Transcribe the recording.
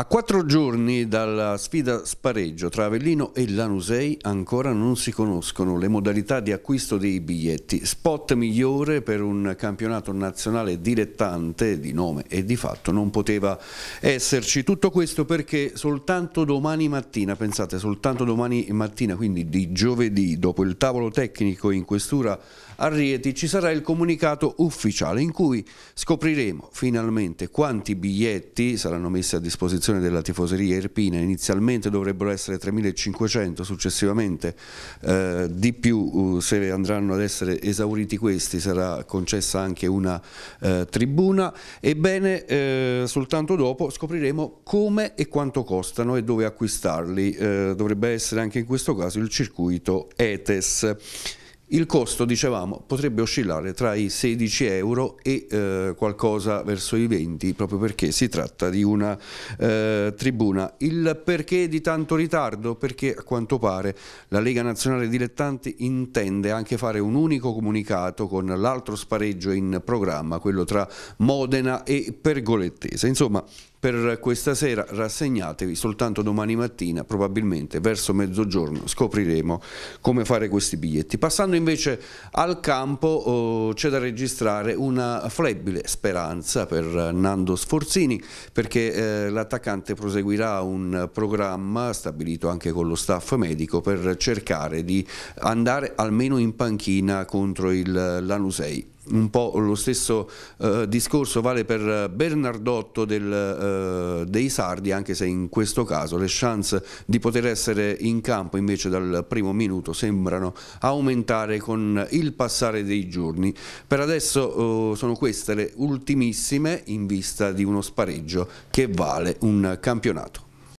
A quattro giorni dalla sfida spareggio tra Avellino e Lanusei ancora non si conoscono le modalità di acquisto dei biglietti. Spot migliore per un campionato nazionale dilettante di nome e di fatto non poteva esserci. Tutto questo perché soltanto domani mattina, pensate, soltanto domani mattina, quindi di giovedì, dopo il tavolo tecnico in questura a Rieti, ci sarà il comunicato ufficiale in cui scopriremo finalmente quanti biglietti saranno messi a disposizione disposizione della tifoseria irpina, inizialmente dovrebbero essere 3.500, successivamente eh, di più uh, se andranno ad essere esauriti questi sarà concessa anche una eh, tribuna, ebbene eh, soltanto dopo scopriremo come e quanto costano e dove acquistarli, eh, dovrebbe essere anche in questo caso il circuito ETES. Il costo, dicevamo, potrebbe oscillare tra i 16 euro e eh, qualcosa verso i 20, proprio perché si tratta di una eh, tribuna. Il perché di tanto ritardo? Perché a quanto pare la Lega Nazionale Dilettanti intende anche fare un unico comunicato con l'altro spareggio in programma, quello tra Modena e Pergolettese. Insomma, per questa sera rassegnatevi, soltanto domani mattina, probabilmente verso mezzogiorno, scopriremo come fare questi biglietti. Passando invece al campo oh, c'è da registrare una flebile speranza per Nando Sforzini perché eh, l'attaccante proseguirà un programma stabilito anche con lo staff medico per cercare di andare almeno in panchina contro il Lanusei un po' lo stesso eh, discorso vale per Bernardotto del, eh, dei Sardi, anche se in questo caso le chance di poter essere in campo invece dal primo minuto sembrano aumentare con il passare dei giorni. Per adesso eh, sono queste le ultimissime in vista di uno spareggio che vale un campionato.